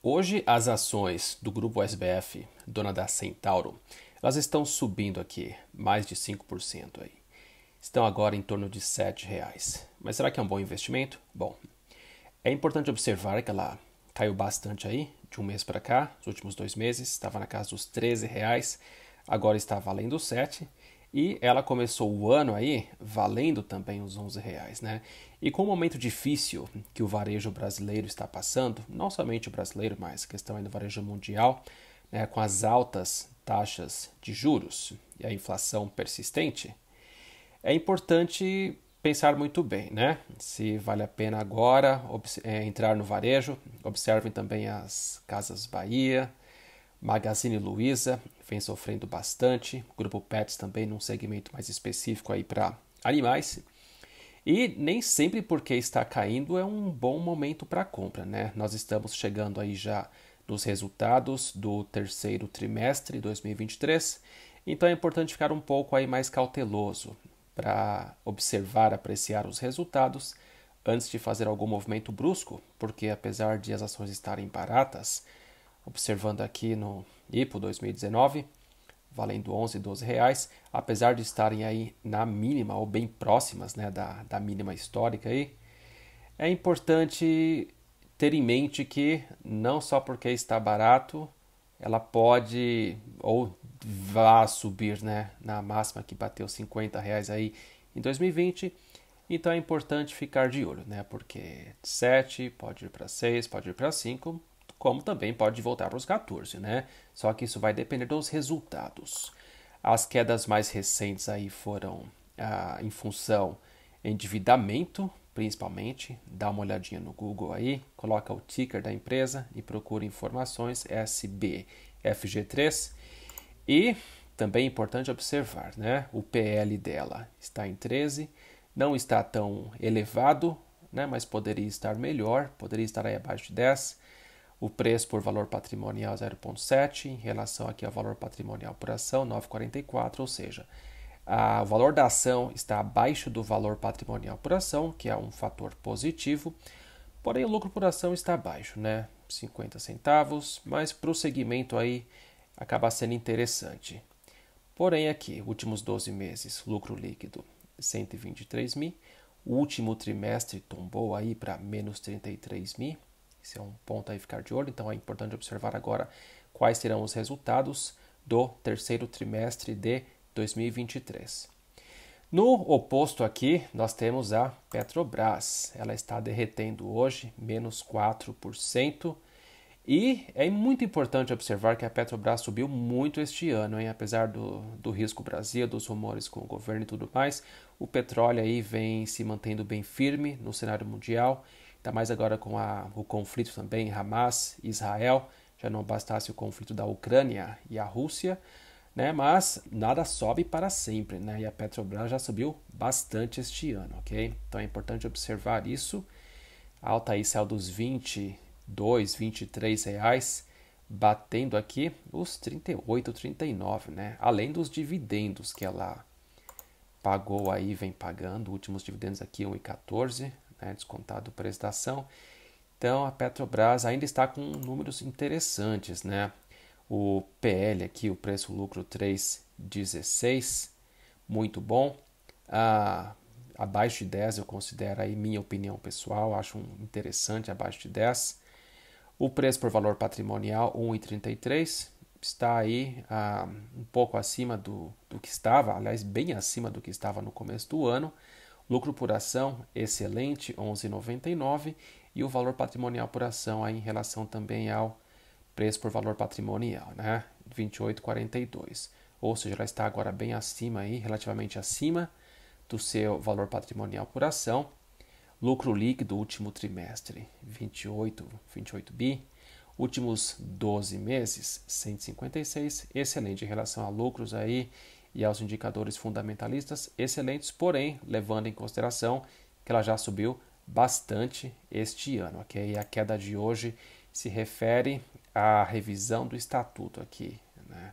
Hoje as ações do grupo SBF, dona da Centauro, elas estão subindo aqui, mais de 5% aí. Estão agora em torno de R$ reais. Mas será que é um bom investimento? Bom, é importante observar que ela caiu bastante aí, de um mês para cá, os últimos dois meses, estava na casa dos R$ reais, agora está valendo R$ e ela começou o ano aí valendo também os 11 reais, né? E com o momento difícil que o varejo brasileiro está passando, não somente o brasileiro, mas a questão ainda do varejo mundial, né, com as altas taxas de juros e a inflação persistente, é importante pensar muito bem, né? Se vale a pena agora eh, entrar no varejo. Observem também as Casas Bahia, Magazine Luiza vem sofrendo bastante, Grupo Pets também num segmento mais específico aí para animais. E nem sempre porque está caindo é um bom momento para compra, né? Nós estamos chegando aí já nos resultados do terceiro trimestre de 2023, então é importante ficar um pouco aí mais cauteloso para observar, apreciar os resultados antes de fazer algum movimento brusco, porque apesar de as ações estarem baratas, observando aqui no IPO 2019, valendo 11, 12 reais, apesar de estarem aí na mínima ou bem próximas né, da, da mínima histórica aí, é importante ter em mente que não só porque está barato, ela pode ou vá subir né, na máxima que bateu 50 reais aí em 2020, então é importante ficar de olho, né? Porque 7 pode ir para 6, pode ir para 5, como também pode voltar para os 14, né? Só que isso vai depender dos resultados. As quedas mais recentes aí foram ah, em função endividamento, principalmente. Dá uma olhadinha no Google aí, coloca o ticker da empresa e procura informações SBFG3. E também é importante observar, né? O PL dela está em 13, não está tão elevado, né? Mas poderia estar melhor, poderia estar aí abaixo de 10. O preço por valor patrimonial 0,7 em relação aqui ao valor patrimonial por ação 9,44, ou seja, a, o valor da ação está abaixo do valor patrimonial por ação, que é um fator positivo, porém o lucro por ação está abaixo, né? 50 centavos, mas para o segmento aí acaba sendo interessante. Porém aqui, últimos 12 meses, lucro líquido 123 mil, o último trimestre tombou aí para menos 33 mil, esse é um ponto aí ficar de olho, então é importante observar agora quais serão os resultados do terceiro trimestre de 2023. No oposto aqui, nós temos a Petrobras. Ela está derretendo hoje, menos 4%. E é muito importante observar que a Petrobras subiu muito este ano, hein? apesar do, do risco Brasil, dos rumores com o governo e tudo mais. O petróleo aí vem se mantendo bem firme no cenário mundial Ainda tá mais agora com a, o conflito também Hamas e Israel, já não bastasse o conflito da Ucrânia e a Rússia, né? Mas nada sobe para sempre, né? E a Petrobras já subiu bastante este ano, ok? Então é importante observar isso. A alta aí saiu dos 22, 23 reais, batendo aqui os 38, 39, né? Além dos dividendos que ela pagou aí, vem pagando, últimos dividendos aqui 1,14, né, descontado o preço da ação. Então a Petrobras ainda está com números interessantes, né? O PL aqui, o preço lucro 3,16, muito bom. Ah, abaixo de 10 eu considero aí minha opinião pessoal, acho interessante abaixo de 10. O preço por valor patrimonial 1,33 está aí ah, um pouco acima do, do que estava, aliás, bem acima do que estava no começo do ano. Lucro por ação, excelente, 11,99 e o valor patrimonial por ação aí em relação também ao preço por valor patrimonial, né? 28,42. Ou seja, ela está agora bem acima aí, relativamente acima do seu valor patrimonial por ação. Lucro líquido último trimestre, 28, 28 bi. Últimos 12 meses, 156, excelente em relação a lucros aí e aos indicadores fundamentalistas excelentes, porém, levando em consideração que ela já subiu bastante este ano, ok? E a queda de hoje se refere à revisão do estatuto aqui, né?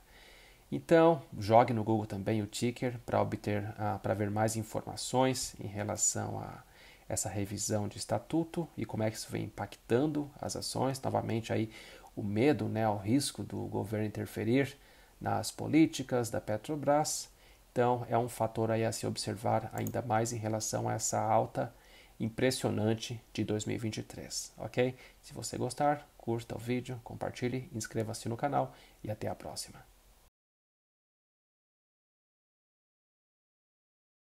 Então, jogue no Google também o ticker para obter, ah, para ver mais informações em relação a essa revisão de estatuto e como é que isso vem impactando as ações. Novamente aí o medo, né, o risco do governo interferir nas políticas da Petrobras. Então, é um fator aí a se observar ainda mais em relação a essa alta impressionante de 2023, ok? Se você gostar, curta o vídeo, compartilhe, inscreva-se no canal e até a próxima.